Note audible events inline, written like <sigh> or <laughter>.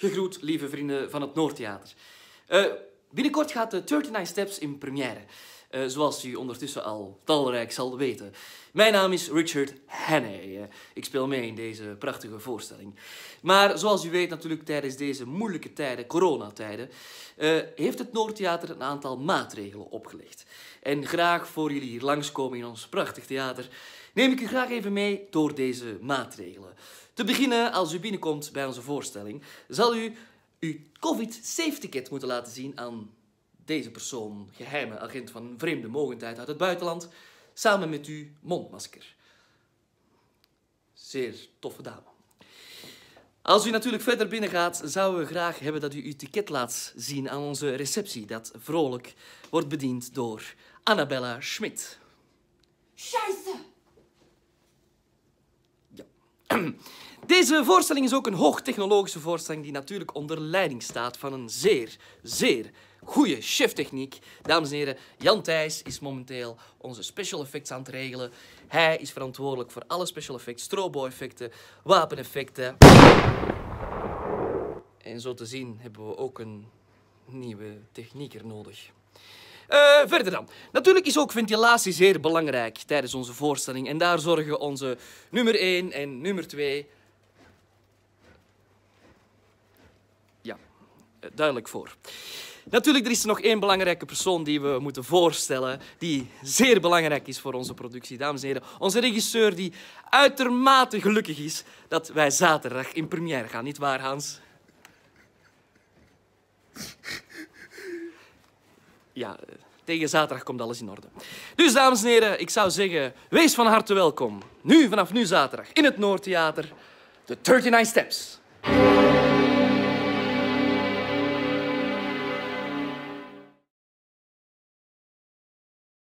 Gegroet, lieve vrienden van het Noordtheater. Eh, binnenkort gaat de 39 Steps in première. Eh, zoals u ondertussen al talrijk zal weten. Mijn naam is Richard Henne. Eh, ik speel mee in deze prachtige voorstelling. Maar zoals u weet natuurlijk tijdens deze moeilijke tijden, coronatijden, eh, heeft het Noordtheater een aantal maatregelen opgelegd. En graag voor jullie hier langskomen in ons prachtig theater, neem ik u graag even mee door deze maatregelen. Te beginnen, als u binnenkomt bij onze voorstelling, zal u uw COVID-safe-ticket moeten laten zien aan deze persoon geheime agent van vreemde mogendheid uit het buitenland, samen met u mondmasker. Zeer toffe dame. Als u natuurlijk verder binnengaat, zouden we graag hebben dat u uw ticket laat zien aan onze receptie, dat vrolijk wordt bediend door Annabella Schmidt. Scheiße! <clears throat> Deze voorstelling is ook een hoogtechnologische voorstelling die natuurlijk onder leiding staat van een zeer, zeer goede cheftechniek. Dames en heren, Jan Thijs is momenteel onze special effects aan het regelen. Hij is verantwoordelijk voor alle special effects, strobo-effecten, wapeneffecten. En zo te zien hebben we ook een nieuwe technieker nodig. Eh, verder dan. Natuurlijk is ook ventilatie zeer belangrijk tijdens onze voorstelling. En daar zorgen onze nummer 1 en nummer 2 ja, eh, duidelijk voor. Natuurlijk, er is er nog één belangrijke persoon die we moeten voorstellen, die zeer belangrijk is voor onze productie. Dames en heren, onze regisseur die uitermate gelukkig is dat wij zaterdag in première gaan. Niet waar, Hans? ja, tegen zaterdag komt alles in orde. Dus, dames en heren, ik zou zeggen, wees van harte welkom. Nu, vanaf nu zaterdag, in het Noordtheater, de 39 Steps.